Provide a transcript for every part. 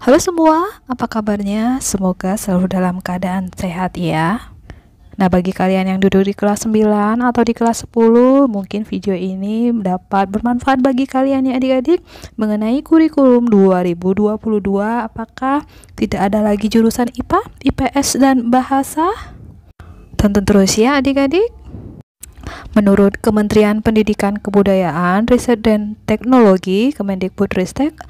Halo semua, apa kabarnya? Semoga selalu dalam keadaan sehat ya. Nah, bagi kalian yang duduk di kelas 9 atau di kelas 10, mungkin video ini dapat bermanfaat bagi kalian ya adik-adik mengenai kurikulum 2022. Apakah tidak ada lagi jurusan IPA, IPS, dan bahasa? Tonton terus ya adik-adik. Menurut Kementerian Pendidikan Kebudayaan, Riset dan Teknologi Kemendikbudristek,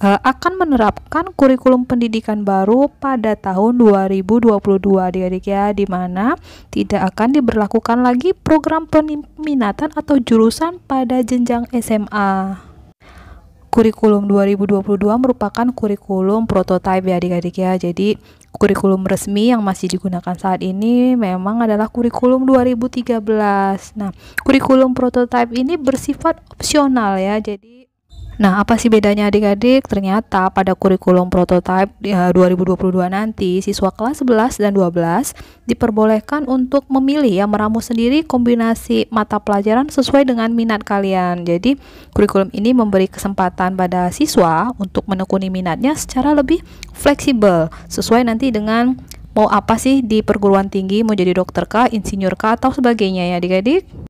Eh, akan menerapkan kurikulum pendidikan baru pada tahun 2022 adik-adik ya di mana tidak akan diberlakukan lagi program peminatan atau jurusan pada jenjang SMA. Kurikulum 2022 merupakan kurikulum prototipe ya adik-adik ya. Jadi kurikulum resmi yang masih digunakan saat ini memang adalah kurikulum 2013. Nah, kurikulum prototipe ini bersifat opsional ya. Jadi Nah, apa sih bedanya adik-adik? Ternyata pada kurikulum prototipe 2022 eh, nanti, siswa kelas 11 dan 12 diperbolehkan untuk memilih yang meramu sendiri kombinasi mata pelajaran sesuai dengan minat kalian. Jadi, kurikulum ini memberi kesempatan pada siswa untuk menekuni minatnya secara lebih fleksibel sesuai nanti dengan mau apa sih di perguruan tinggi, mau jadi dokter kah, insinyur kah atau sebagainya ya adik-adik.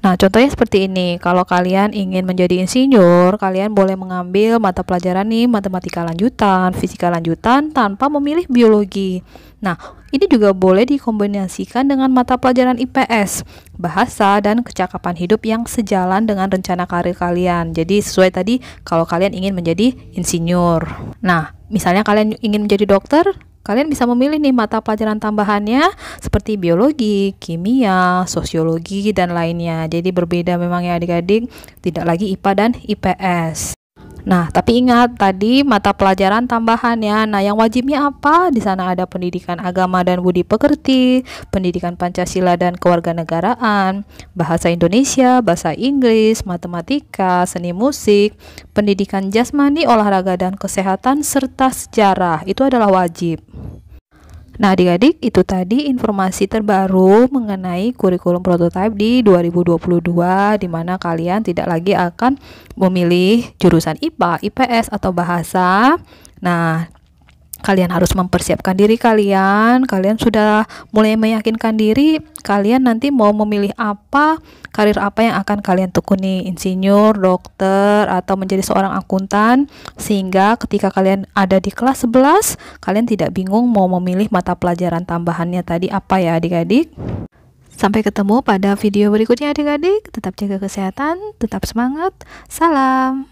Nah, contohnya seperti ini. Kalau kalian ingin menjadi insinyur, kalian boleh mengambil mata pelajaran nih matematika lanjutan, fisika lanjutan tanpa memilih biologi. Nah, ini juga boleh dikombinasikan dengan mata pelajaran IPS, bahasa dan kecakapan hidup yang sejalan dengan rencana karir kalian. Jadi sesuai tadi kalau kalian ingin menjadi insinyur. Nah, misalnya kalian ingin menjadi dokter, Kalian bisa memilih nih mata pelajaran tambahannya seperti biologi, kimia, sosiologi, dan lainnya. Jadi berbeda memang ya adik-adik, tidak lagi IPA dan IPS. Nah, tapi ingat tadi mata pelajaran tambahan ya. Nah, yang wajibnya apa? Di sana ada pendidikan agama dan budi pekerti, pendidikan Pancasila dan kewarganegaraan, bahasa Indonesia, bahasa Inggris, matematika, seni musik, pendidikan jasmani, olahraga dan kesehatan serta sejarah. Itu adalah wajib. Nah, adik-adik, itu tadi informasi terbaru mengenai kurikulum prototipe di 2022 di mana kalian tidak lagi akan memilih jurusan IPA, IPS atau bahasa. Nah, kalian harus mempersiapkan diri kalian kalian sudah mulai meyakinkan diri kalian nanti mau memilih apa karir apa yang akan kalian tekuni insinyur dokter atau menjadi seorang akuntan sehingga ketika kalian ada di kelas 11 kalian tidak bingung mau memilih mata pelajaran tambahannya tadi apa ya adik-adik Sampai ketemu pada video berikutnya adik-adik. Tetap jaga kesehatan, tetap semangat. Salam.